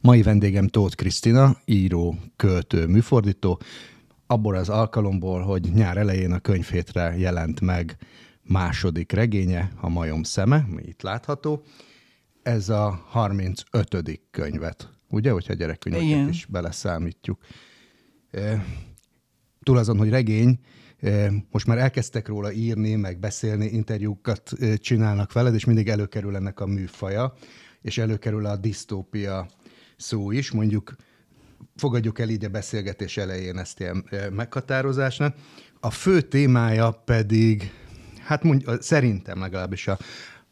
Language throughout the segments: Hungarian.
Mai vendégem Tóth Krisztina, író, költő, műfordító. Abból az alkalomból, hogy nyár elején a könyvhétre jelent meg második regénye, a Majom szeme, mi itt látható. Ez a 35. könyvet, ugye, hogyha gyerekkönyveket is beleszámítjuk. E, túl azon, hogy regény, most már elkezdtek róla írni, meg beszélni, interjúkat csinálnak veled, és mindig előkerül ennek a műfaja, és előkerül a disztópia szó is, mondjuk fogadjuk el így a beszélgetés elején ezt ilyen meghatározásnak. A fő témája pedig, hát mondja, szerintem legalábbis a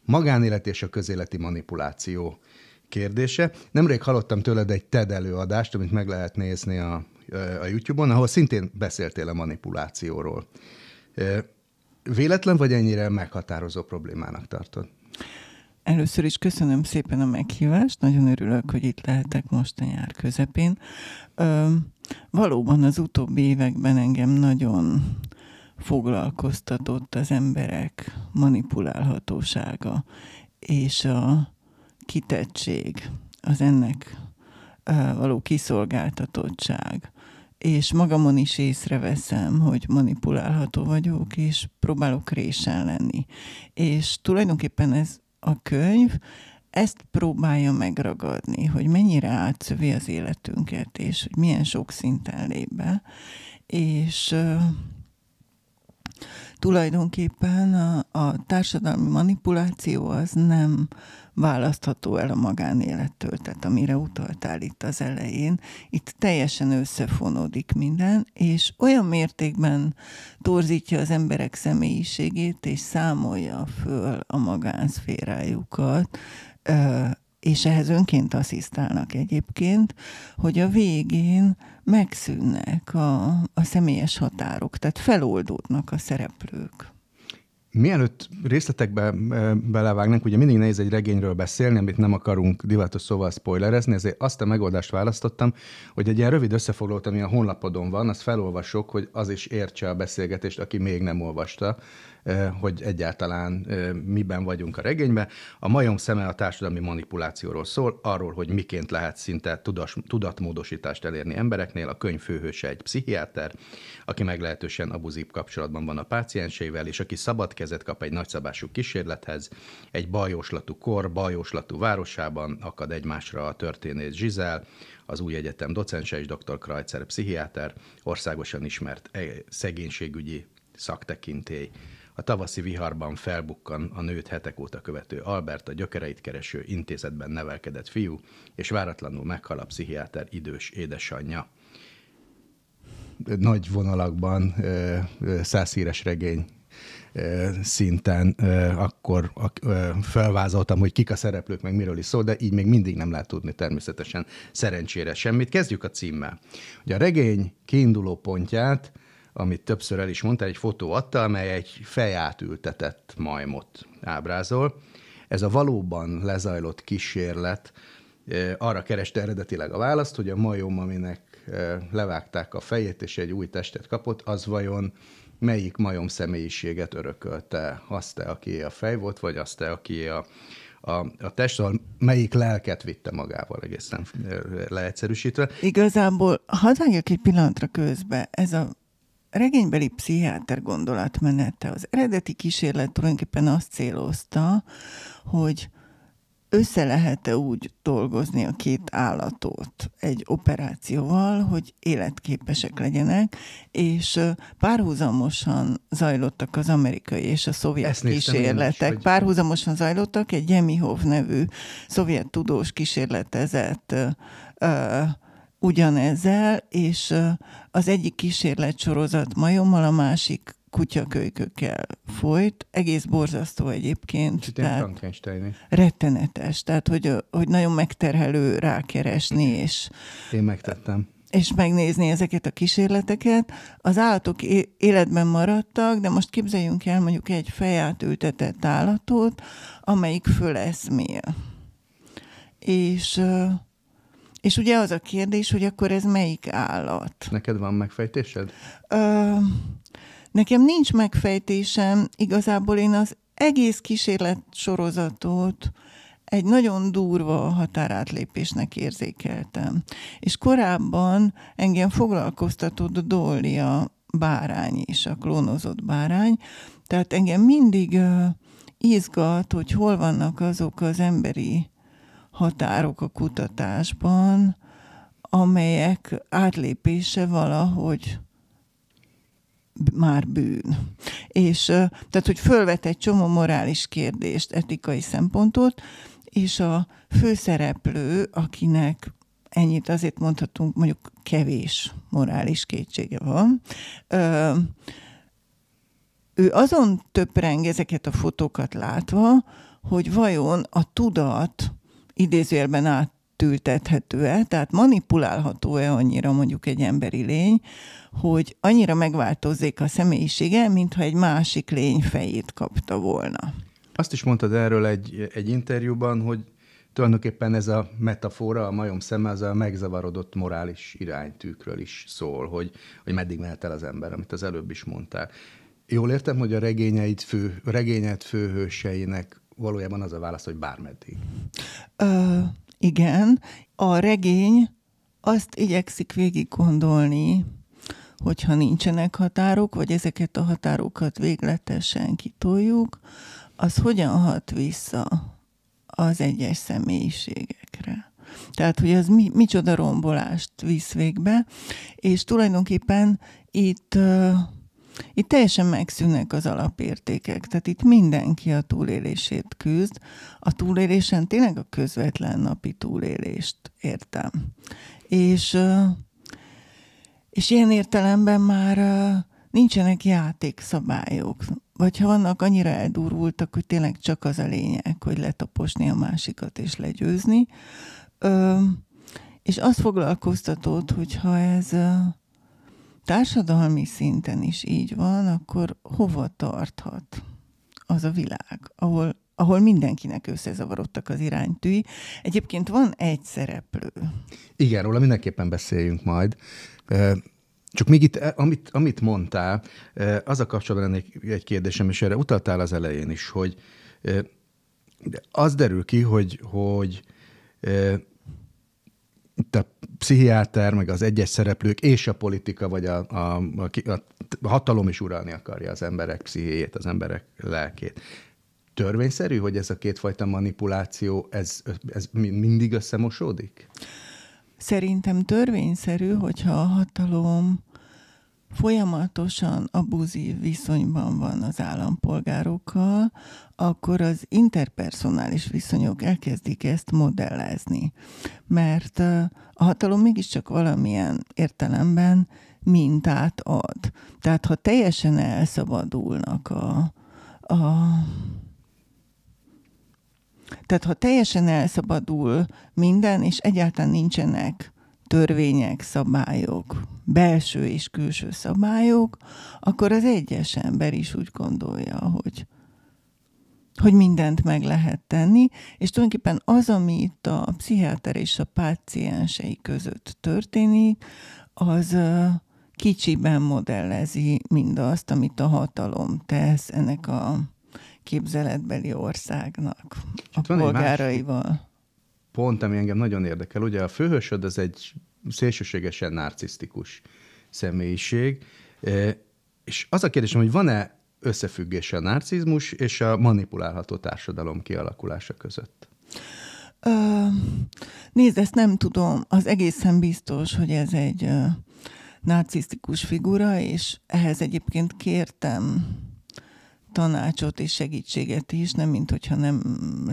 magánélet és a közéleti manipuláció kérdése. Nemrég hallottam tőled egy TED előadást, amit meg lehet nézni a a YouTube-on, ahol szintén beszéltél a manipulációról. Véletlen vagy ennyire meghatározó problémának tartod? Először is köszönöm szépen a meghívást, nagyon örülök, hogy itt lehetek most a nyár közepén. Ö, valóban az utóbbi években engem nagyon foglalkoztatott az emberek manipulálhatósága és a kitettség, az ennek való kiszolgáltatottság. És magamon is észreveszem, hogy manipulálható vagyok, és próbálok résen lenni. És tulajdonképpen ez a könyv, ezt próbálja megragadni, hogy mennyire átszövi az életünket, és hogy milyen sok szinten lép be. És tulajdonképpen a, a társadalmi manipuláció az nem választható el a magánélettől, tehát amire utaltál itt az elején. Itt teljesen összefonódik minden, és olyan mértékben torzítja az emberek személyiségét, és számolja föl a magánszférájukat, és ehhez önként asszisztálnak egyébként, hogy a végén megszűnnek a, a személyes határok, tehát feloldódnak a szereplők. Mielőtt részletekbe eh, belevágnánk, ugye mindig nehéz egy regényről beszélni, amit nem akarunk divatos szóval spoilerezni, ezért azt a megoldást választottam, hogy egy ilyen rövid összefoglalót, ami a honlapodon van, azt felolvasok, hogy az is értse a beszélgetést, aki még nem olvasta hogy egyáltalán miben vagyunk a regényben. A majom szeme a társadalmi manipulációról szól, arról, hogy miként lehet szinte tudas, tudatmódosítást elérni embereknél. A könyv főhőse egy pszichiáter, aki meglehetősen abuzív kapcsolatban van a pácienseivel, és aki szabad kezet kap egy nagyszabású kísérlethez, egy bajoslatú kor, bajoslatú városában akad egymásra a történész Zsizel, az új egyetem docense és dr. Krajcer pszichiáter, országosan ismert e, szegénységügyi szaktekintély a tavaszi viharban felbukkan a nőt hetek óta követő Albert, a gyökereit kereső intézetben nevelkedett fiú, és váratlanul meghal a pszichiáter idős édesanyja nagy vonalakban százszíres regény szinten akkor felvázoltam, hogy kik a szereplők, meg miről is szól, de így még mindig nem lehet tudni természetesen szerencsére semmit. Kezdjük a címmel. Ugye a regény kiinduló pontját amit többször el is mondtál, egy fotó adta, amely egy feját ültetett majmot ábrázol. Ez a valóban lezajlott kísérlet arra kereste eredetileg a választ, hogy a majom, aminek levágták a fejét, és egy új testet kapott, az vajon melyik majom személyiséget örökölte? Azt-e, aki a fej volt, vagy azt-e, aki a, a, a test, ahol szóval melyik lelket vitte magával egészen leegyszerűsítve. Igazából hadd egy pillanatra közbe. Ez a regénybeli pszichiáter gondolatmenete. Az eredeti kísérlet tulajdonképpen azt célozta, hogy össze lehet-e úgy dolgozni a két állatot egy operációval, hogy életképesek legyenek, és párhuzamosan zajlottak az amerikai és a szovjet Ezt kísérletek. Is, Párhuzamosan zajlottak, egy Jemihov nevű szovjet tudós kísérletezett ugyanezzel, és az egyik kísérletsorozat majommal, a másik kutyakölykökkel folyt. Egész borzasztó egyébként. tehát Rettenetes. Tehát, hogy, hogy nagyon megterhelő rákeresni, és... Én megtettem. És megnézni ezeket a kísérleteket. Az állatok életben maradtak, de most képzeljünk el mondjuk egy feját ültetett állatot, amelyik föleszmél. És és ugye az a kérdés, hogy akkor ez melyik állat? Neked van megfejtésed? Ö, nekem nincs megfejtésem. Igazából én az egész kísérlet sorozatot egy nagyon durva határátlépésnek érzékeltem. És korábban engem foglalkoztatott Dolly a bárány is, a klónozott bárány. Tehát engem mindig uh, izgat, hogy hol vannak azok az emberi határok a kutatásban, amelyek átlépése valahogy már bűn. És tehát, hogy fölvet egy csomó morális kérdést, etikai szempontot, és a főszereplő, akinek ennyit azért mondhatunk, mondjuk kevés morális kétsége van, ö, ő azon töpreng ezeket a fotókat látva, hogy vajon a tudat idézőjelben áttültethető-e, tehát manipulálható-e annyira mondjuk egy emberi lény, hogy annyira megváltozik a személyisége, mintha egy másik lény fejét kapta volna. Azt is mondtad erről egy, egy interjúban, hogy tulajdonképpen ez a metafora, a majom szeme, az a megzavarodott morális iránytűkről is szól, hogy, hogy meddig mehet el az ember, amit az előbb is mondtál. Jól értem, hogy a regényeid fő, regényed főhőseinek valójában az a válasz, hogy bármeddig. Ö, igen, a regény azt igyekszik végig gondolni, hogyha nincsenek határok, vagy ezeket a határokat végletesen kitoljuk, az hogyan hat vissza az egyes személyiségekre. Tehát, hogy az mi, micsoda rombolást visz végbe, és tulajdonképpen itt itt teljesen megszűnnek az alapértékek, tehát itt mindenki a túlélését küzd. A túlélésen tényleg a közvetlen napi túlélést értem. És, és ilyen értelemben már nincsenek játékszabályok, vagy ha vannak, annyira eldurultak, hogy tényleg csak az a lényeg, hogy letaposni a másikat és legyőzni. és azt foglalkoztatott, hogyha ez társadalmi szinten is így van, akkor hova tarthat az a világ, ahol, ahol mindenkinek összezavarodtak az iránytűi. Egyébként van egy szereplő. Igen, róla mindenképpen beszéljünk majd. Csak még itt, amit, amit mondtál, az a kapcsolatban lennék egy kérdésem, és erre utaltál az elején is, hogy az derül ki, hogy, hogy a pszichiáter, meg az egyes szereplők és a politika, vagy a, a, a, a hatalom is uralni akarja az emberek pszichéjét, az emberek lelkét. Törvényszerű, hogy ez a kétfajta manipuláció, ez, ez mindig összemosódik? Szerintem törvényszerű, hogyha a hatalom folyamatosan abúzív viszonyban van az állampolgárokkal, akkor az interpersonális viszonyok elkezdik ezt modellezni. Mert a hatalom mégiscsak valamilyen értelemben mintát ad. Tehát ha teljesen elszabadulnak a, a tehát ha teljesen elszabadul minden, és egyáltalán nincsenek törvények, szabályok, belső és külső szabályok, akkor az egyes ember is úgy gondolja, hogy, hogy mindent meg lehet tenni, és tulajdonképpen az, ami itt a pszichiáter és a páciensei között történik, az kicsiben modellezi mindazt, amit a hatalom tesz ennek a képzeletbeli országnak a polgáraival. Másik, pont, ami engem nagyon érdekel. Ugye a főhősöd az egy szélsőségesen narcisztikus személyiség, e, és az a kérdésem, hogy van-e összefüggés a narcizmus és a manipulálható társadalom kialakulása között? Ö, nézd, ezt nem tudom. Az egészen biztos, hogy ez egy narcisztikus figura, és ehhez egyébként kértem tanácsot és segítséget is, nem mint hogyha nem,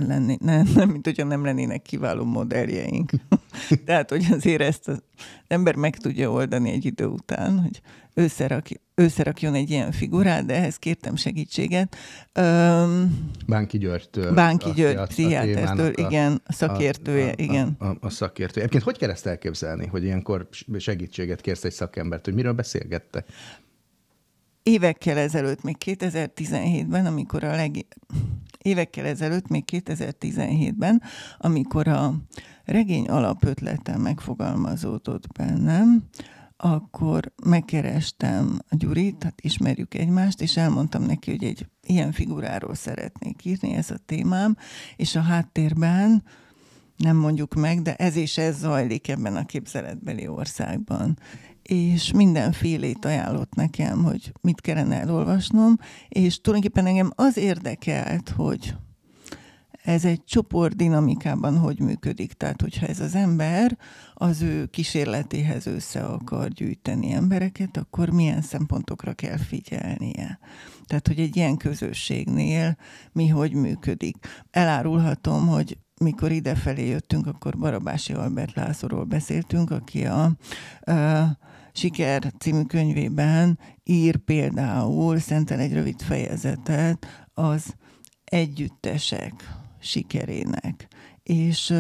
lenni, nem, nem, mint hogyha nem lennének kiváló modelljeink. Tehát, hogy azért ezt az ember meg tudja oldani egy idő után, hogy összerak, összerakjon egy ilyen figurát, de ehhez kértem segítséget. Um, Bánki Györgytől. Bánki György pszichiátertől, igen, a szakértője, a, a, igen. A, a, a szakértője. Egyébként hogy kell ezt elképzelni, hogy ilyenkor segítséget kérsz egy szakembert, hogy miről beszélgette? évekkel ezelőtt, még 2017-ben, amikor a leg... évekkel ezelőtt, még 2017-ben, amikor a regény alapötlete megfogalmazódott bennem, akkor megkerestem a Gyurit, hát ismerjük egymást, és elmondtam neki, hogy egy ilyen figuráról szeretnék írni, ez a témám, és a háttérben nem mondjuk meg, de ez és ez zajlik ebben a képzeletbeli országban és mindenfélét ajánlott nekem, hogy mit kellene elolvasnom, és tulajdonképpen engem az érdekelt, hogy ez egy csoport dinamikában hogy működik. Tehát, hogyha ez az ember az ő kísérletéhez össze akar gyűjteni embereket, akkor milyen szempontokra kell figyelnie. Tehát, hogy egy ilyen közösségnél mi hogy működik. Elárulhatom, hogy mikor idefelé jöttünk, akkor Barabási Albert Lászorról beszéltünk, aki a, a Siker című könyvében ír például szentel egy rövid fejezetet az együttesek sikerének. És,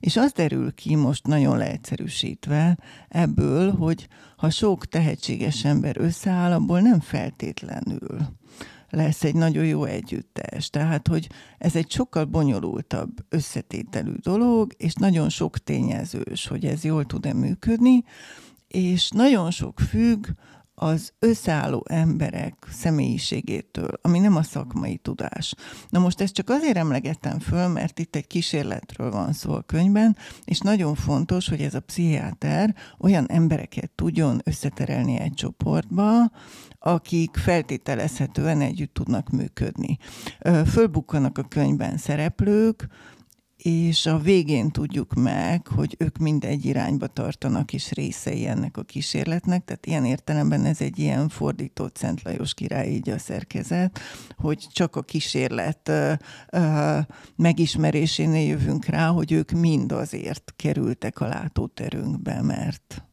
és az derül ki most nagyon leegyszerűsítve ebből, hogy ha sok tehetséges ember összeáll, abból nem feltétlenül lesz egy nagyon jó együttes. Tehát, hogy ez egy sokkal bonyolultabb összetételű dolog, és nagyon sok tényezős, hogy ez jól tud-e működni és nagyon sok függ az összeálló emberek személyiségétől, ami nem a szakmai tudás. Na most ezt csak azért emlegettem föl, mert itt egy kísérletről van szó a könyvben, és nagyon fontos, hogy ez a pszichiáter olyan embereket tudjon összeterelni egy csoportba, akik feltételezhetően együtt tudnak működni. Fölbukkanak a könyvben szereplők, és a végén tudjuk meg, hogy ők mind egy irányba tartanak és részei ennek a kísérletnek, tehát ilyen értelemben ez egy ilyen fordított Szent Lajos király így a szerkezet, hogy csak a kísérlet ö, ö, megismerésénél jövünk rá, hogy ők mind azért kerültek a látóterünkbe, mert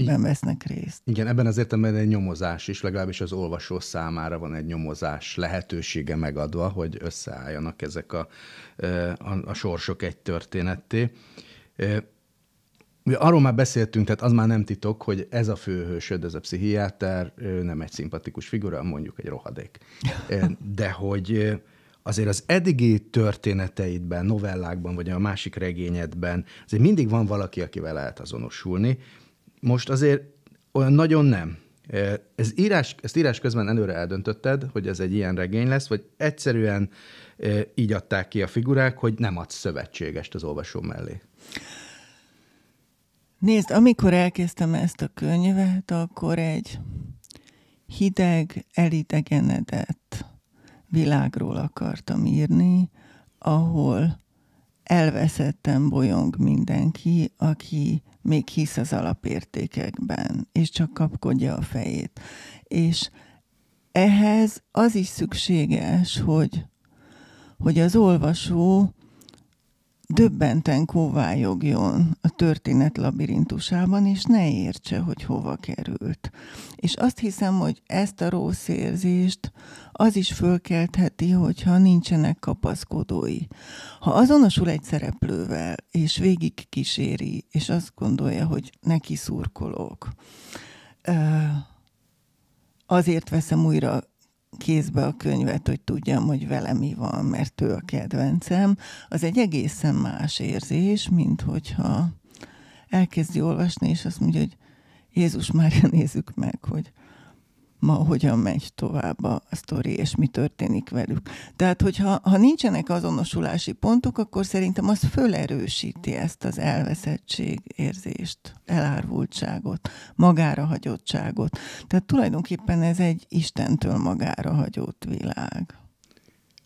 ebben I- vesznek részt. Igen, ebben az értelemben egy nyomozás is, legalábbis az olvasó számára van egy nyomozás lehetősége megadva, hogy összeálljanak ezek a, a, a sorsok egy történetté. arról már beszéltünk, tehát az már nem titok, hogy ez a főhősöd, ez a pszichiáter, ő nem egy szimpatikus figura, mondjuk egy rohadék. De hogy azért az eddigi történeteidben, novellákban, vagy a másik regényedben azért mindig van valaki, akivel lehet azonosulni, most azért olyan nagyon nem. Ez írás, ezt írás közben előre eldöntötted, hogy ez egy ilyen regény lesz, vagy egyszerűen így adták ki a figurák, hogy nem adsz szövetségest az olvasó mellé? Nézd, amikor elkezdtem ezt a könyvet, akkor egy hideg, elidegenedett világról akartam írni, ahol elveszettem bolyong mindenki, aki még hisz az alapértékekben, és csak kapkodja a fejét. És ehhez az is szükséges, hogy, hogy az olvasó döbbenten kóvályogjon a történet labirintusában, és ne értse, hogy hova került. És azt hiszem, hogy ezt a rossz érzést az is fölkeltheti, hogyha nincsenek kapaszkodói. Ha azonosul egy szereplővel, és végig kíséri, és azt gondolja, hogy neki szurkolók, azért veszem újra kézbe a könyvet, hogy tudjam, hogy vele mi van, mert ő a kedvencem, az egy egészen más érzés, mint hogyha elkezdi olvasni, és azt mondja, hogy Jézus már nézzük meg, hogy ma hogyan megy tovább a sztori, és mi történik velük. Tehát, hogyha ha nincsenek azonosulási pontok, akkor szerintem az fölerősíti ezt az elveszettség érzést, elárvultságot, magára hagyottságot. Tehát tulajdonképpen ez egy Istentől magára hagyott világ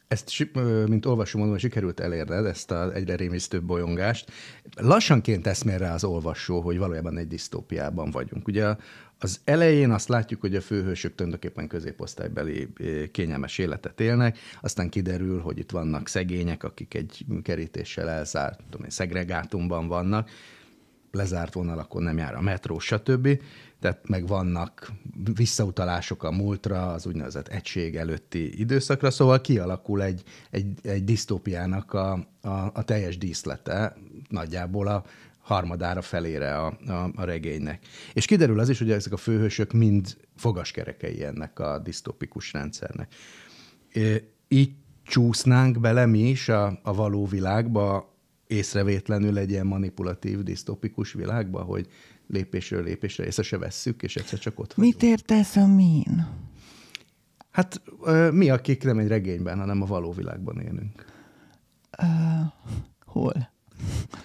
ezt, mint olvasó mondom, sikerült elérned ezt az egyre rémisztőbb bolyongást. Lassanként eszmér rá az olvasó, hogy valójában egy disztópiában vagyunk. Ugye az elején azt látjuk, hogy a főhősök tulajdonképpen középosztálybeli kényelmes életet élnek, aztán kiderül, hogy itt vannak szegények, akik egy kerítéssel elzárt, tudom én, szegregátumban vannak, lezárt vonalakon nem jár a metró, stb tehát meg vannak visszautalások a múltra, az úgynevezett egység előtti időszakra, szóval kialakul egy, egy, egy disztópiának a, a, a teljes díszlete, nagyjából a harmadára felére a, a, a regénynek. És kiderül az is, hogy ezek a főhősök mind fogaskerekei ennek a disztópikus rendszernek. Így csúsznánk bele mi is a, a való világba, észrevétlenül egy ilyen manipulatív, disztópikus világba, hogy lépésről lépésre észre se vesszük, és egyszer csak ott vagyunk. Mit értesz a min? Hát mi, akik nem egy regényben, hanem a való világban élünk. Uh, hol?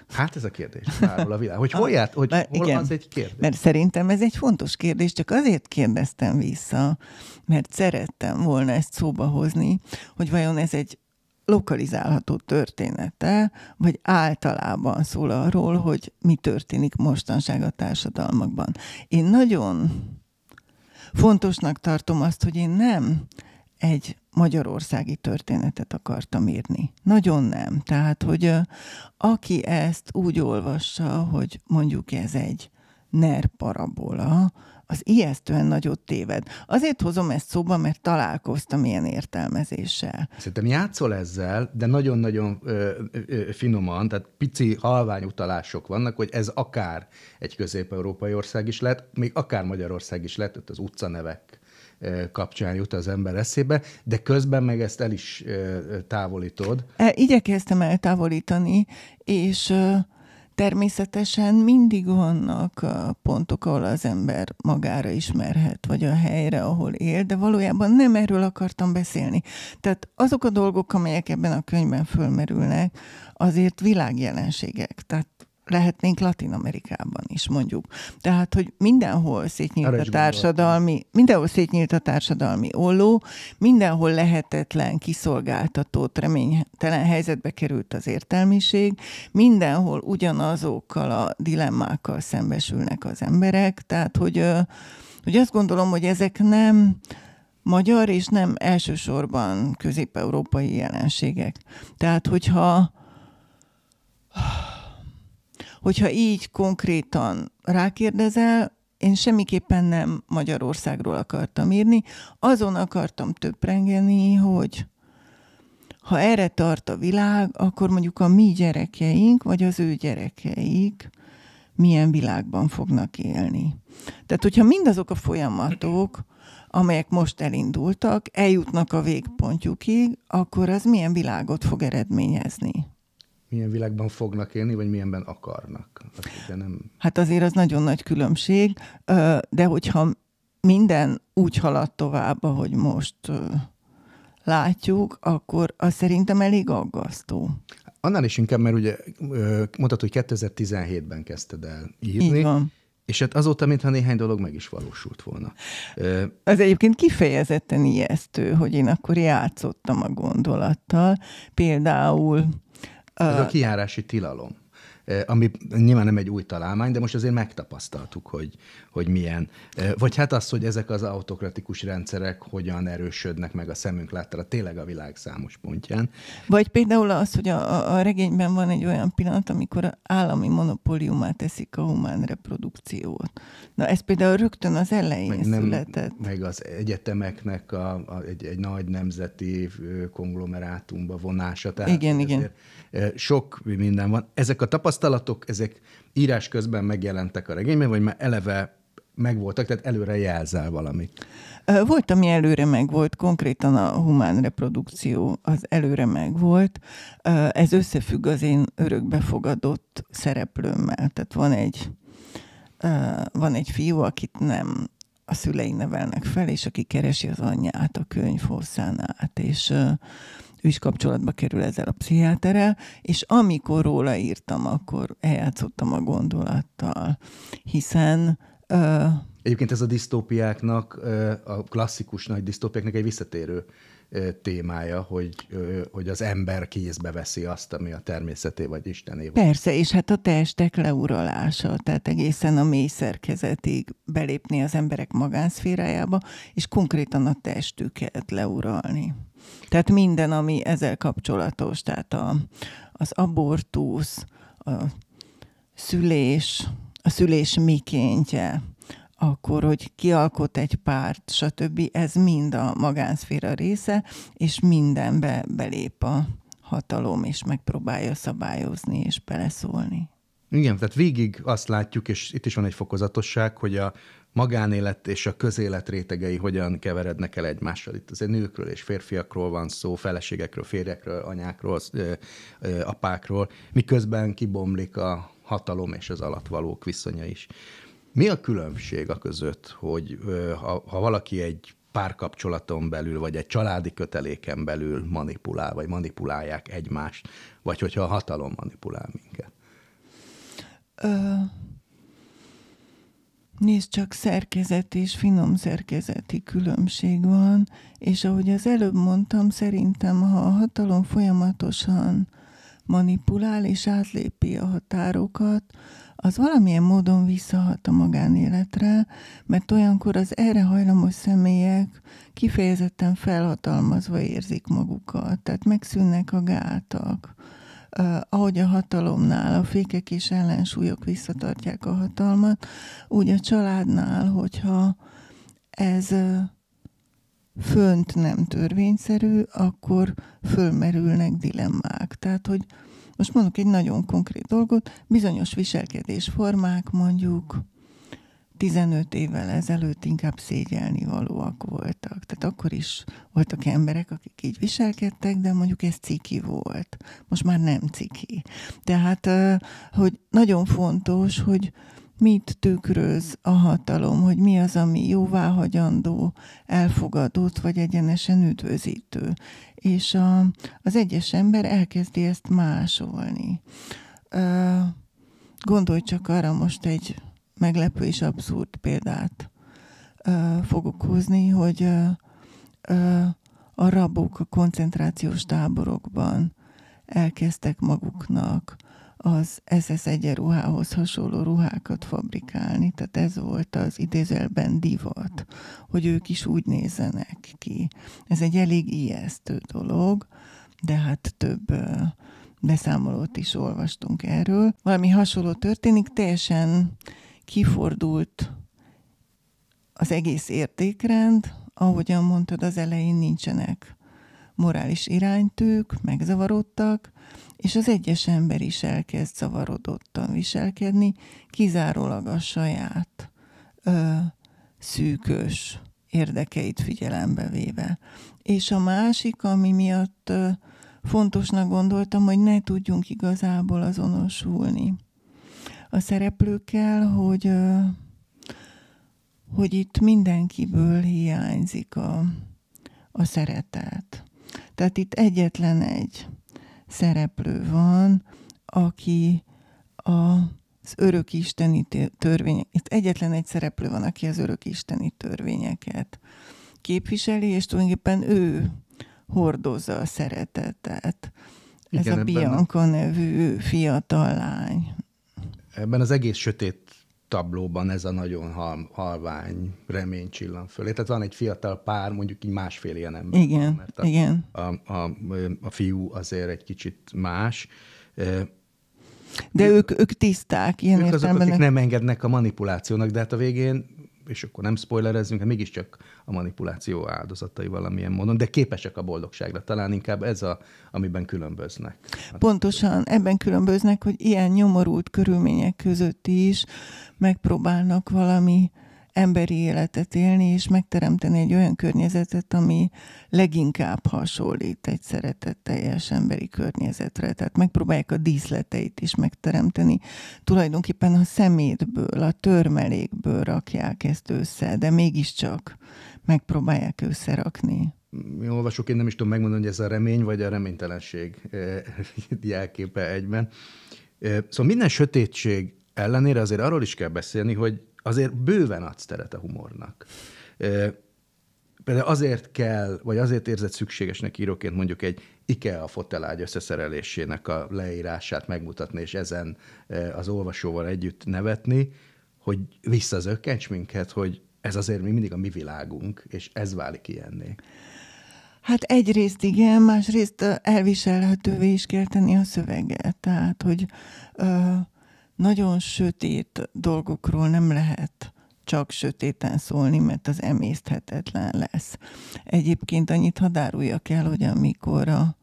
Hát ez a kérdés. Máról a világ. Hogy hol ah, járt, hogy hol igen, az egy kérdés? Mert szerintem ez egy fontos kérdés, csak azért kérdeztem vissza, mert szerettem volna ezt szóba hozni, hogy vajon ez egy lokalizálható története, vagy általában szól arról, hogy mi történik mostanság a társadalmakban. Én nagyon fontosnak tartom azt, hogy én nem egy magyarországi történetet akartam írni. Nagyon nem. Tehát, hogy aki ezt úgy olvassa, hogy mondjuk ez egy NER parabola, az ijesztően nagyot téved. Azért hozom ezt szóba, mert találkoztam ilyen értelmezéssel. Szerintem játszol ezzel, de nagyon-nagyon ö, ö, finoman, tehát pici halvány utalások vannak, hogy ez akár egy közép-európai ország is lett, még akár Magyarország is lehet, az utcanevek kapcsán jut az ember eszébe, de közben meg ezt el is távolítod. E, igyekeztem eltávolítani, és Természetesen mindig vannak pontok, ahol az ember magára ismerhet, vagy a helyre, ahol él, de valójában nem erről akartam beszélni. Tehát azok a dolgok, amelyek ebben a könyvben fölmerülnek, azért világjelenségek. Tehát lehetnénk Latin Amerikában is, mondjuk. Tehát, hogy mindenhol szétnyílt a társadalmi, mindenhol szétnyílt a társadalmi olló, mindenhol lehetetlen, kiszolgáltatott, reménytelen helyzetbe került az értelmiség, mindenhol ugyanazokkal a dilemmákkal szembesülnek az emberek, tehát, hogy, hogy azt gondolom, hogy ezek nem, magyar és nem elsősorban közép-európai jelenségek. Tehát, hogyha hogyha így konkrétan rákérdezel, én semmiképpen nem Magyarországról akartam írni, azon akartam töprengeni, hogy ha erre tart a világ, akkor mondjuk a mi gyerekeink, vagy az ő gyerekeik milyen világban fognak élni. Tehát, hogyha mindazok a folyamatok, amelyek most elindultak, eljutnak a végpontjukig, akkor az milyen világot fog eredményezni milyen világban fognak élni, vagy milyenben akarnak. De hát, nem... Hát azért az nagyon nagy különbség, de hogyha minden úgy halad tovább, ahogy most látjuk, akkor az szerintem elég aggasztó. Annál is inkább, mert ugye mondhatod, hogy 2017-ben kezdted el írni. Így van. És hát azóta, mintha néhány dolog meg is valósult volna. Az egyébként kifejezetten ijesztő, hogy én akkor játszottam a gondolattal. Például ez a kiárási tilalom. Eh, ami nyilván nem egy új találmány, de most azért megtapasztaltuk, hogy, hogy milyen. Eh, vagy hát az, hogy ezek az autokratikus rendszerek hogyan erősödnek meg a szemünk láttára tényleg a világ számos pontján. Vagy például az, hogy a, a regényben van egy olyan pillanat, amikor állami monopóliumát teszik a humán reprodukciót. Na ez például rögtön az elején meg nem, született. Meg az egyetemeknek a, a, egy, egy nagy nemzeti konglomerátumba vonása. Tehát igen, igen. Sok minden van. Ezek a tapasztalatok tapasztalatok, ezek írás közben megjelentek a regényben, vagy már eleve megvoltak, tehát előre jelzel valamit? Volt, ami előre megvolt, konkrétan a humán reprodukció az előre megvolt. Ez összefügg az én örökbefogadott szereplőmmel. Tehát van egy, van egy fiú, akit nem a szülei nevelnek fel, és aki keresi az anyját a könyv hosszán át, és ő is kapcsolatba kerül ezzel a pszichiáterrel, és amikor róla írtam, akkor eljátszottam a gondolattal, hiszen ö, Egyébként ez a disztópiáknak, a klasszikus nagy disztópiáknak egy visszatérő témája, hogy, hogy az ember kézbe veszi azt, ami a természeté vagy istené. Persze, és hát a testek leuralása, tehát egészen a mély szerkezetig belépni az emberek magánszférájába, és konkrétan a testüket leuralni. Tehát minden, ami ezzel kapcsolatos, tehát a, az abortusz, a szülés, a szülés mikéntje, akkor, hogy kialkot egy párt, stb. Ez mind a magánszféra része, és mindenbe belép a hatalom, és megpróbálja szabályozni és beleszólni. Igen, tehát végig azt látjuk, és itt is van egy fokozatosság, hogy a, magánélet és a közélet rétegei hogyan keverednek el egymással. Itt azért nőkről és férfiakról van szó, feleségekről, férjekről, anyákról, apákról, miközben kibomlik a hatalom és az alattvalók viszonya is. Mi a különbség a között, hogy ha, ha valaki egy párkapcsolaton belül, vagy egy családi köteléken belül manipulál, vagy manipulálják egymást, vagy hogyha a hatalom manipulál minket? Ö- Nézd csak, szerkezet és finom szerkezeti különbség van, és ahogy az előbb mondtam, szerintem ha a hatalom folyamatosan manipulál és átlépi a határokat, az valamilyen módon visszahat a magánéletre, mert olyankor az erre hajlamos személyek kifejezetten felhatalmazva érzik magukat, tehát megszűnnek a gátak ahogy a hatalomnál a fékek és ellensúlyok visszatartják a hatalmat, úgy a családnál, hogyha ez fönt nem törvényszerű, akkor fölmerülnek dilemmák. Tehát, hogy most mondok egy nagyon konkrét dolgot, bizonyos viselkedésformák mondjuk 15 évvel ezelőtt inkább szégyelni valóak voltak. Tehát akkor is voltak emberek, akik így viselkedtek, de mondjuk ez ciki volt. Most már nem ciki. Tehát, hogy nagyon fontos, hogy mit tükröz a hatalom, hogy mi az, ami jóváhagyandó, elfogadott, vagy egyenesen üdvözítő. És a, az egyes ember elkezdi ezt másolni. Gondolj csak arra most egy meglepő és abszurd példát fogok hozni, hogy a rabok a koncentrációs táborokban elkezdtek maguknak az SS egyenruhához hasonló ruhákat fabrikálni, tehát ez volt az idézelben divat, hogy ők is úgy nézenek ki. Ez egy elég ijesztő dolog, de hát több beszámolót is olvastunk erről. Valami hasonló történik, teljesen kifordult az egész értékrend, ahogyan mondtad az elején nincsenek morális iránytők, megzavarodtak, és az egyes ember is elkezd zavarodottan viselkedni, kizárólag a saját ö, szűkös érdekeit figyelembe véve. És a másik, ami miatt ö, fontosnak gondoltam, hogy ne tudjunk igazából azonosulni a szereplőkkel, hogy, hogy itt mindenkiből hiányzik a, a szeretet. Tehát itt egyetlen egy szereplő van, aki a az örök isteni törvények, itt egyetlen egy szereplő van, aki az örök isteni törvényeket képviseli, és tulajdonképpen ő hordozza a szeretetet. Igen, Ez a Bianca nevű fiatal lány ebben az egész sötét tablóban ez a nagyon hal, halvány remény csillan fölé. Tehát van egy fiatal pár, mondjuk így másfél ilyen ember. Igen, van, mert a, igen. A, a, a fiú azért egy kicsit más. De ők, ők tiszták, ilyen ők értelemben. azok, akik nem engednek a manipulációnak, de hát a végén és akkor nem spoilerezzünk, hát mégiscsak a manipuláció áldozatai valamilyen módon, de képesek a boldogságra. Talán inkább ez a, amiben különböznek. Pontosan, ebben különböznek, hogy ilyen nyomorult körülmények között is megpróbálnak valami emberi életet élni, és megteremteni egy olyan környezetet, ami leginkább hasonlít egy szeretetteljes emberi környezetre. Tehát megpróbálják a díszleteit is megteremteni. Tulajdonképpen a szemétből, a törmelékből rakják ezt össze, de mégiscsak megpróbálják összerakni mi olvasok, én nem is tudom megmondani, hogy ez a remény vagy a reménytelenség eh, jelképe egyben. Eh, szóval minden sötétség ellenére azért arról is kell beszélni, hogy azért bőven adsz teret a humornak. Például azért kell, vagy azért érzed szükségesnek íróként mondjuk egy IKEA fotelágy összeszerelésének a leírását megmutatni, és ezen az olvasóval együtt nevetni, hogy visszazökkents minket, hogy ez azért mi mindig a mi világunk, és ez válik ilyenné. Hát egyrészt igen, másrészt elviselhetővé is kell tenni a szöveget. Tehát, hogy ö- nagyon sötét dolgokról nem lehet csak sötéten szólni, mert az emészthetetlen lesz. Egyébként annyit hadáruljak el, hogy amikor a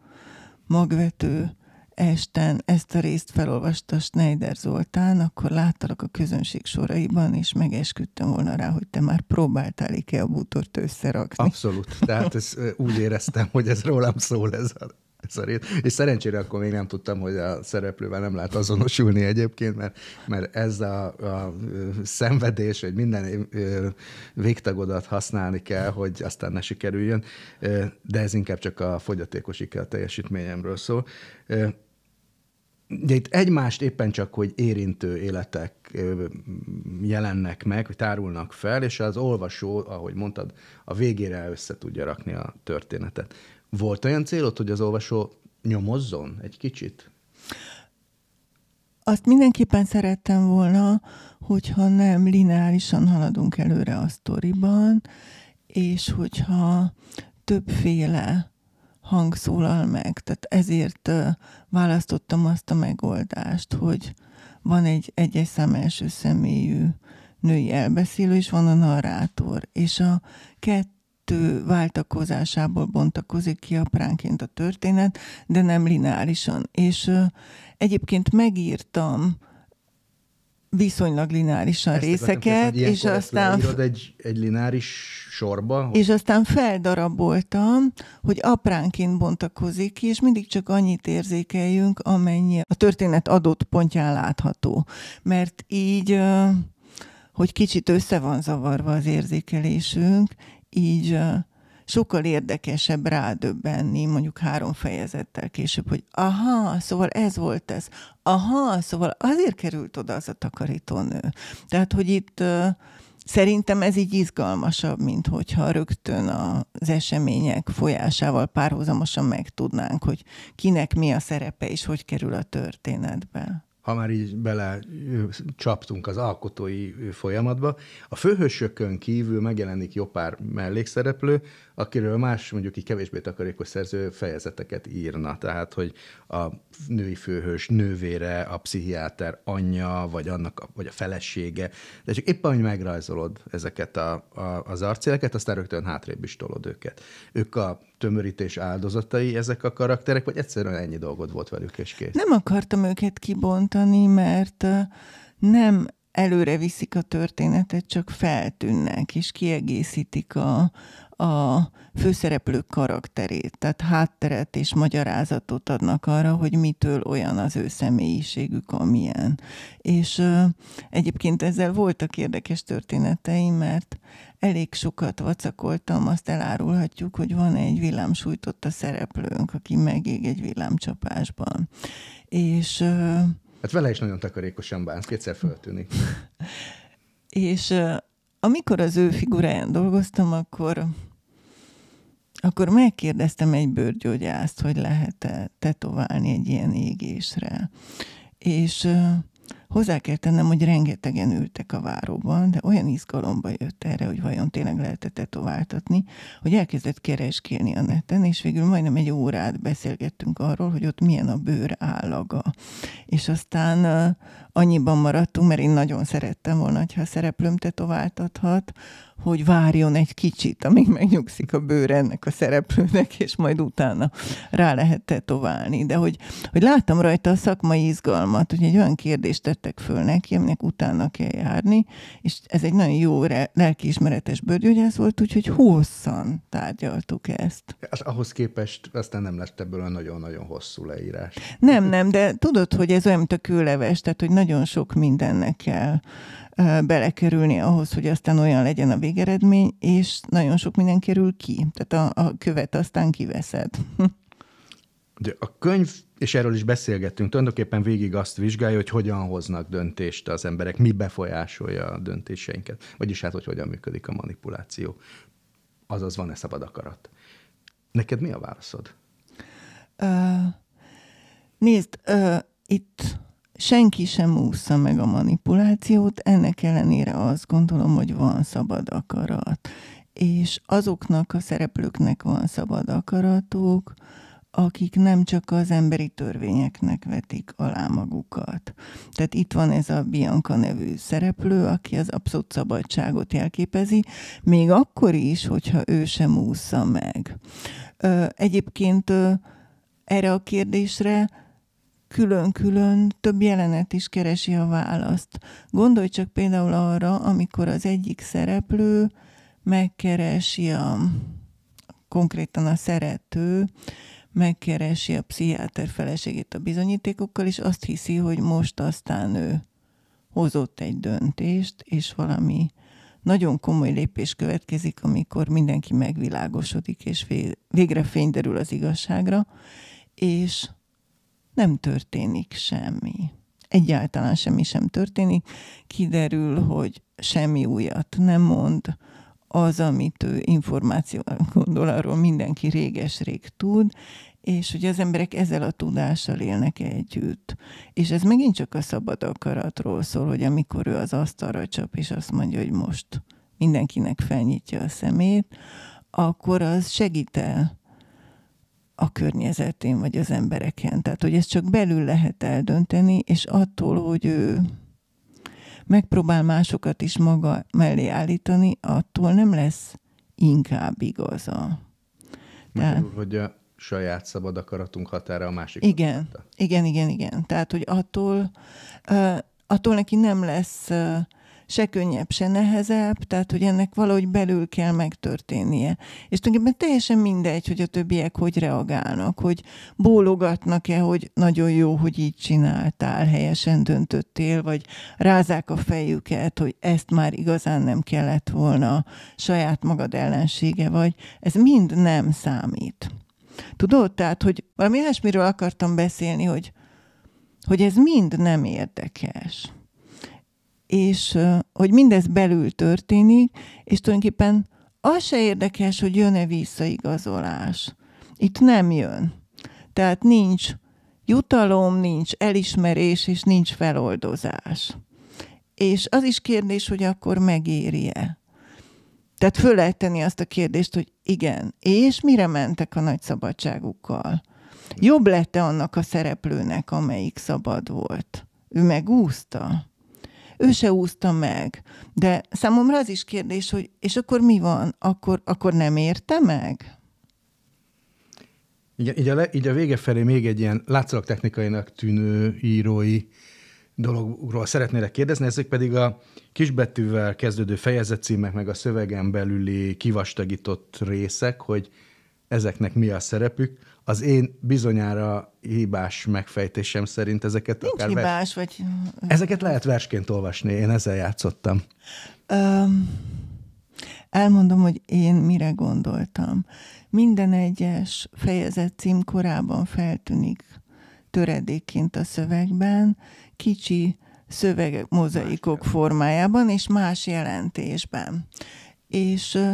magvető esten ezt a részt felolvasta Schneider Zoltán, akkor láttalak a közönség soraiban, és megesküdtem volna rá, hogy te már próbáltál a bútort összerakni. Abszolút. Tehát ez úgy éreztem, hogy ez rólam szól ez a szerint. És szerencsére akkor még nem tudtam, hogy a szereplővel nem lehet azonosulni egyébként, mert, mert ez a, a szenvedés, hogy minden végtagodat használni kell, hogy aztán ne sikerüljön, de ez inkább csak a fogyatékos a teljesítményemről szól. Ugye itt egymást éppen csak, hogy érintő életek jelennek meg, hogy tárulnak fel, és az olvasó, ahogy mondtad, a végére össze tudja rakni a történetet. Volt olyan célod, hogy az olvasó nyomozzon egy kicsit? Azt mindenképpen szerettem volna, hogyha nem lineárisan haladunk előre a sztoriban, és hogyha többféle hang szólal meg. Tehát ezért választottam azt a megoldást, hogy van egy egyes szám első személyű női elbeszélő, és van a narrátor. És a kettő kettő váltakozásából bontakozik ki apránként a történet, de nem lineárisan. És egyébként megírtam viszonylag lineárisan Ezt részeket, kérdezni, és aztán... egy, egy lineáris sorba? Hogy... És aztán feldaraboltam, hogy apránként bontakozik ki, és mindig csak annyit érzékeljünk, amennyi a történet adott pontján látható. Mert így hogy kicsit össze van zavarva az érzékelésünk, így sokkal érdekesebb rádöbbenni, mondjuk három fejezettel később, hogy aha, szóval ez volt ez, aha, szóval azért került oda az a takarítónő. Tehát, hogy itt Szerintem ez így izgalmasabb, mint hogyha rögtön az események folyásával párhuzamosan megtudnánk, hogy kinek mi a szerepe és hogy kerül a történetbe ha már így bele csaptunk az alkotói folyamatba. A főhősökön kívül megjelenik jó pár mellékszereplő, akiről más mondjuk ki kevésbé takarékos szerző fejezeteket írna. Tehát, hogy a női főhős nővére, a pszichiáter anyja, vagy annak, a, vagy a felesége, de csak éppen, hogy megrajzolod ezeket a, a, az arcéleket, aztán rögtön hátrébb is tolod őket. Ők a tömörítés áldozatai ezek a karakterek, vagy egyszerűen ennyi dolgod volt velük, és kész? Nem akartam őket kibontani, mert nem előre viszik a történetet, csak feltűnnek, és kiegészítik a, a főszereplők karakterét, tehát hátteret és magyarázatot adnak arra, hogy mitől olyan az ő személyiségük, amilyen. És ö, egyébként ezzel voltak érdekes történeteim, mert elég sokat vacakoltam, azt elárulhatjuk, hogy van egy villámsújtott a szereplőnk, aki megég egy villámcsapásban. És ö, Hát vele is nagyon takarékosan bánsz, kétszer föltűnik. és amikor az ő figuráján dolgoztam, akkor, akkor megkérdeztem egy bőrgyógyászt, hogy lehet-e tetoválni egy ilyen égésre. És Hozzá kell tennem, hogy rengetegen ültek a váróban, de olyan izgalomba jött erre, hogy vajon tényleg lehetett tetováltatni, hogy elkezdett kereskélni a neten, és végül majdnem egy órát beszélgettünk arról, hogy ott milyen a bőr állaga. És aztán annyiban maradtunk, mert én nagyon szerettem volna, ha szereplőm tetováltathat, hogy várjon egy kicsit, amíg megnyugszik a bőr ennek a szereplőnek, és majd utána rá lehet tetoválni. De hogy, hogy láttam rajta a szakmai izgalmat, hogy egy olyan kérdést tettek föl neki, aminek utána kell járni, és ez egy nagyon jó lelkiismeretes bőrgyógyász volt, úgyhogy hosszan tárgyaltuk ezt. Hát ahhoz képest aztán nem lett ebből a nagyon-nagyon hosszú leírás. Nem, nem, de tudod, hogy ez olyan, mint a kőleves, tehát hogy nagyon sok mindennek kell belekerülni ahhoz, hogy aztán olyan legyen a végeredmény, és nagyon sok minden kerül ki. Tehát a, a követ aztán kiveszed. De a könyv, és erről is beszélgettünk, tulajdonképpen végig azt vizsgálja, hogy hogyan hoznak döntést az emberek, mi befolyásolja a döntéseinket, vagyis hát, hogy hogyan működik a manipuláció. Azaz van-e szabad akarat? Neked mi a válaszod? Uh, nézd, uh, itt senki sem ússza meg a manipulációt, ennek ellenére azt gondolom, hogy van szabad akarat. És azoknak a szereplőknek van szabad akaratuk, akik nem csak az emberi törvényeknek vetik alá magukat. Tehát itt van ez a Bianca nevű szereplő, aki az abszolút szabadságot jelképezi, még akkor is, hogyha ő sem ússza meg. Egyébként erre a kérdésre külön-külön több jelenet is keresi a választ. Gondolj csak például arra, amikor az egyik szereplő megkeresi a konkrétan a szerető, megkeresi a pszichiáter feleségét a bizonyítékokkal, és azt hiszi, hogy most aztán ő hozott egy döntést, és valami nagyon komoly lépés következik, amikor mindenki megvilágosodik, és végre fény derül az igazságra, és nem történik semmi. Egyáltalán semmi sem történik. Kiderül, hogy semmi újat nem mond, az, amit ő információval gondol, arról mindenki réges-rég tud, és hogy az emberek ezzel a tudással élnek együtt. És ez megint csak a szabad akaratról szól, hogy amikor ő az asztalra csap, és azt mondja, hogy most mindenkinek felnyitja a szemét, akkor az segít el környezetén vagy az embereken. Tehát, hogy ezt csak belül lehet eldönteni, és attól, hogy ő megpróbál másokat is maga mellé állítani, attól nem lesz inkább igaza. Tehát, hogy a saját szabad akaratunk határa a másik. Igen, akarata. igen, igen, igen. Tehát, hogy attól, attól neki nem lesz se könnyebb, se nehezebb, tehát hogy ennek valahogy belül kell megtörténnie. És tulajdonképpen teljesen mindegy, hogy a többiek hogy reagálnak, hogy bólogatnak-e, hogy nagyon jó, hogy így csináltál, helyesen döntöttél, vagy rázák a fejüket, hogy ezt már igazán nem kellett volna, saját magad ellensége vagy. Ez mind nem számít. Tudod, tehát, hogy valami ilyesmiről akartam beszélni, hogy, hogy ez mind nem érdekes és hogy mindez belül történik, és tulajdonképpen az se érdekes, hogy jön-e visszaigazolás. Itt nem jön. Tehát nincs jutalom, nincs elismerés, és nincs feloldozás. És az is kérdés, hogy akkor megéri-e. Tehát föl lehet tenni azt a kérdést, hogy igen, és mire mentek a nagy szabadságukkal? Jobb lett -e annak a szereplőnek, amelyik szabad volt? Ő megúszta? ő se úszta meg. De számomra az is kérdés, hogy és akkor mi van? Akkor, akkor nem érte meg? Igen, így, a le, így a vége felé még egy ilyen látszólag technikainak tűnő írói dologról szeretnélek kérdezni, ezek pedig a kisbetűvel kezdődő fejezetcímek, meg a szövegen belüli kivastagított részek, hogy ezeknek mi a szerepük az én bizonyára hibás megfejtésem szerint ezeket Nincs akár... hibás, vers... vagy... Ezeket lehet versként olvasni, én ezzel játszottam. Um, elmondom, hogy én mire gondoltam. Minden egyes fejezet cím korábban feltűnik töredékként a szövegben, kicsi szövegek, mozaikok formájában és más jelentésben. És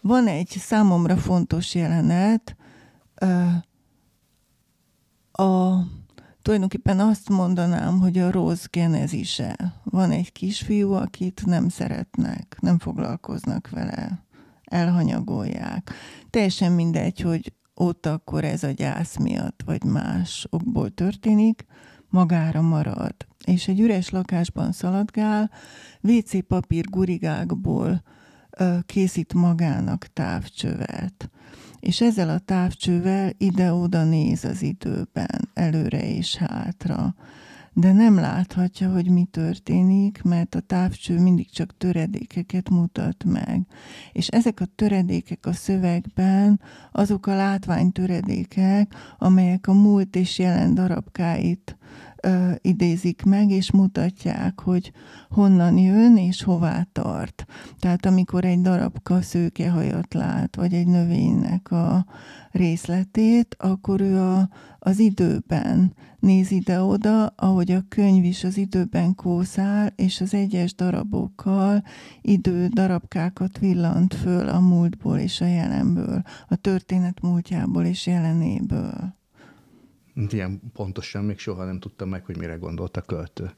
van egy számomra fontos jelenet, a, tulajdonképpen azt mondanám, hogy a rossz genezise. Van egy kisfiú, akit nem szeretnek, nem foglalkoznak vele, elhanyagolják. Teljesen mindegy, hogy ott akkor ez a gyász miatt, vagy más okból történik, magára marad. És egy üres lakásban szaladgál, WC papír gurigákból ö, készít magának távcsövet és ezzel a távcsővel ide-oda néz az időben, előre és hátra. De nem láthatja, hogy mi történik, mert a távcső mindig csak töredékeket mutat meg. És ezek a töredékek a szövegben azok a látványtöredékek, amelyek a múlt és jelen darabkáit ö, idézik meg, és mutatják, hogy honnan jön és hová tart. Tehát amikor egy darabka szőkehajat lát, vagy egy növénynek a részletét, akkor ő a, az időben néz ide-oda, ahogy a könyv is az időben kószál, és az egyes darabokkal idő darabkákat villant föl a múltból és a jelenből, a történet múltjából és jelenéből ilyen pontosan még soha nem tudtam meg, hogy mire gondolt a költő.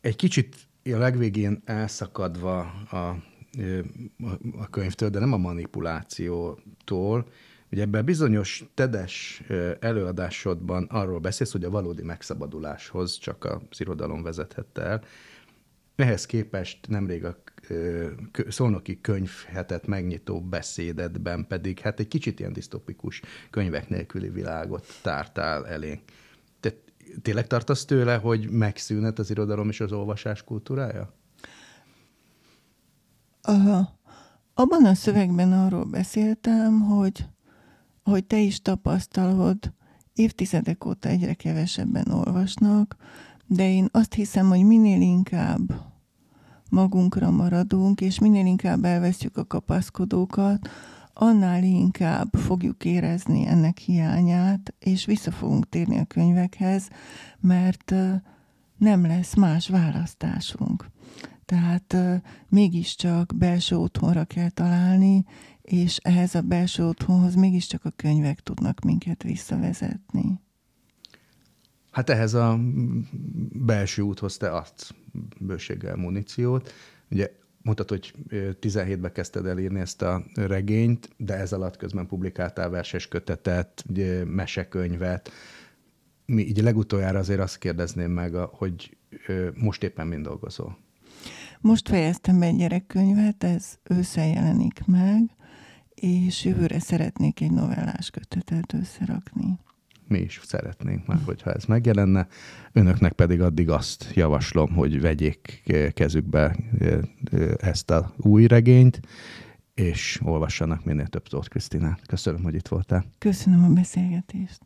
Egy kicsit a legvégén elszakadva a, a könyvtől, de nem a manipulációtól, Ugye ebben bizonyos tedes előadásodban arról beszélsz, hogy a valódi megszabaduláshoz csak a irodalom vezethette el. Ehhez képest nemrég a szónoki könyvhetet megnyitó beszédedben pedig hát egy kicsit ilyen disztopikus könyvek nélküli világot tártál elénk. Te tényleg tartasz tőle, hogy megszűnhet az irodalom és az olvasás kultúrája? Aha. Abban a szövegben arról beszéltem, hogy, hogy te is tapasztalod, évtizedek óta egyre kevesebben olvasnak, de én azt hiszem, hogy minél inkább magunkra maradunk, és minél inkább elvesztjük a kapaszkodókat, annál inkább fogjuk érezni ennek hiányát, és vissza fogunk térni a könyvekhez, mert nem lesz más választásunk. Tehát mégiscsak belső otthonra kell találni, és ehhez a belső otthonhoz mégiscsak a könyvek tudnak minket visszavezetni. Hát ehhez a belső úthoz te adsz bőséggel muníciót. Ugye mutat, hogy 17-ben kezdted elírni ezt a regényt, de ez alatt közben publikáltál verses kötetet, mesekönyvet. Mi így legutoljára azért azt kérdezném meg, hogy most éppen mind dolgozol? Most fejeztem be egy gyerekkönyvet, ez ősszel jelenik meg, és jövőre szeretnék egy novellás kötetet összerakni mi is szeretnénk már, hogyha ez megjelenne. Önöknek pedig addig azt javaslom, hogy vegyék kezükbe e, e, ezt a új regényt, és olvassanak minél több Tóth Krisztinát. Köszönöm, hogy itt voltál. Köszönöm a beszélgetést.